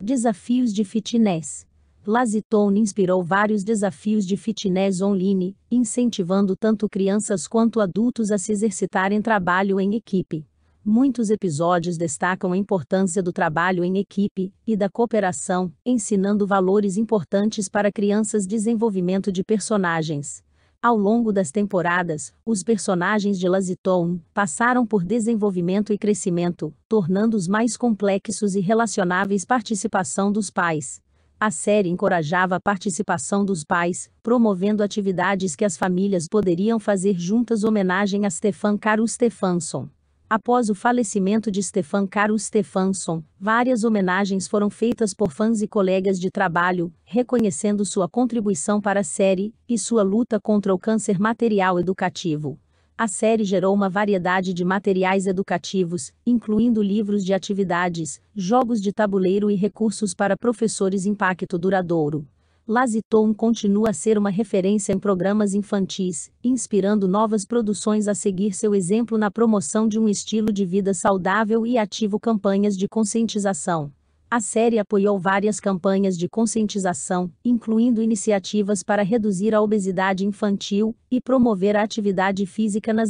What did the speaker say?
Desafios de fitness. Lazitone inspirou vários desafios de fitness online, incentivando tanto crianças quanto adultos a se exercitarem trabalho em equipe. Muitos episódios destacam a importância do trabalho em equipe e da cooperação, ensinando valores importantes para crianças desenvolvimento de personagens. Ao longo das temporadas, os personagens de Laziton passaram por desenvolvimento e crescimento, tornando-os mais complexos e relacionáveis participação dos pais. A série encorajava a participação dos pais, promovendo atividades que as famílias poderiam fazer juntas homenagem a Stefan Caro Stefansson. Após o falecimento de Stefan Carl Stefansson, várias homenagens foram feitas por fãs e colegas de trabalho, reconhecendo sua contribuição para a série e sua luta contra o câncer material educativo. A série gerou uma variedade de materiais educativos, incluindo livros de atividades, jogos de tabuleiro e recursos para professores impacto duradouro. Laziton continua a ser uma referência em programas infantis, inspirando novas produções a seguir seu exemplo na promoção de um estilo de vida saudável e ativo campanhas de conscientização. A série apoiou várias campanhas de conscientização, incluindo iniciativas para reduzir a obesidade infantil e promover a atividade física nas